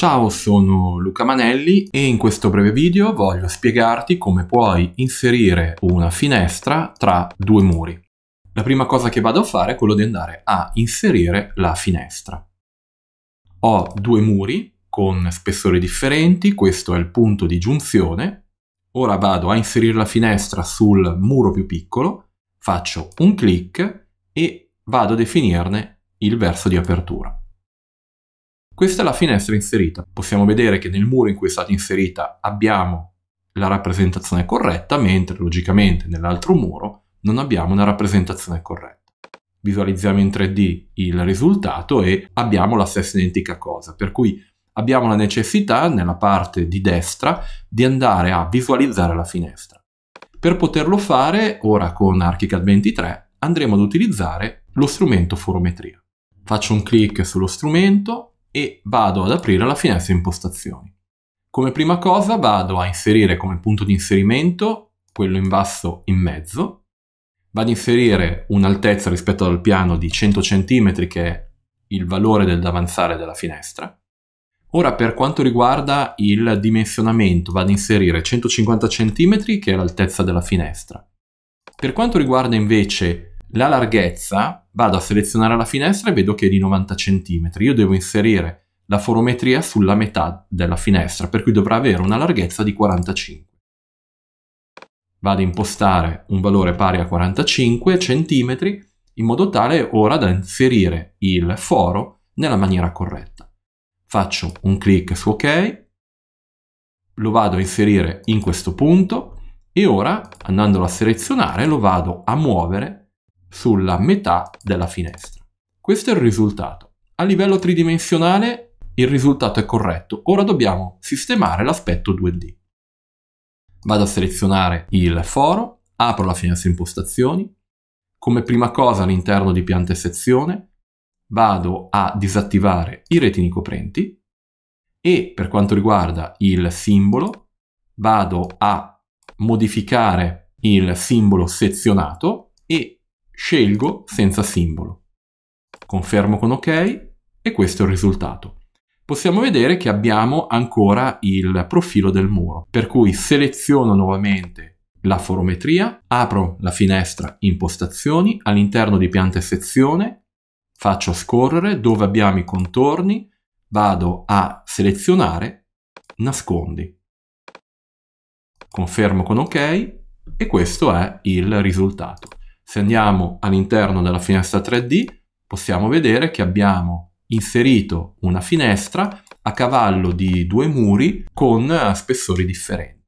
Ciao, sono Luca Manelli e in questo breve video voglio spiegarti come puoi inserire una finestra tra due muri. La prima cosa che vado a fare è quello di andare a inserire la finestra. Ho due muri con spessori differenti, questo è il punto di giunzione. Ora vado a inserire la finestra sul muro più piccolo, faccio un clic e vado a definirne il verso di apertura. Questa è la finestra inserita. Possiamo vedere che nel muro in cui è stata inserita abbiamo la rappresentazione corretta, mentre logicamente nell'altro muro non abbiamo una rappresentazione corretta. Visualizziamo in 3D il risultato e abbiamo la stessa identica cosa, per cui abbiamo la necessità nella parte di destra di andare a visualizzare la finestra. Per poterlo fare, ora con ArchiCAD 23, andremo ad utilizzare lo strumento forometria. Faccio un clic sullo strumento, e vado ad aprire la finestra impostazioni. Come prima cosa vado a inserire come punto di inserimento quello in basso in mezzo, vado ad inserire un'altezza rispetto al piano di 100 cm che è il valore del davanzale della finestra. Ora per quanto riguarda il dimensionamento vado ad inserire 150 cm che è l'altezza della finestra. Per quanto riguarda invece la larghezza, vado a selezionare la finestra e vedo che è di 90 cm. Io devo inserire la forometria sulla metà della finestra, per cui dovrà avere una larghezza di 45. Vado a impostare un valore pari a 45 cm in modo tale ora da inserire il foro nella maniera corretta. Faccio un clic su OK, lo vado a inserire in questo punto e ora andandolo a selezionare lo vado a muovere sulla metà della finestra. Questo è il risultato. A livello tridimensionale il risultato è corretto, ora dobbiamo sistemare l'aspetto 2D. Vado a selezionare il foro, apro la finestra impostazioni, come prima cosa all'interno di pianta e sezione vado a disattivare i retini coprenti e per quanto riguarda il simbolo vado a modificare il simbolo sezionato e scelgo senza simbolo. Confermo con OK e questo è il risultato. Possiamo vedere che abbiamo ancora il profilo del muro, per cui seleziono nuovamente la forometria, apro la finestra impostazioni, all'interno di pianta e sezione faccio scorrere dove abbiamo i contorni, vado a selezionare nascondi. Confermo con ok e questo è il risultato. Se andiamo all'interno della finestra 3D, possiamo vedere che abbiamo inserito una finestra a cavallo di due muri con spessori differenti.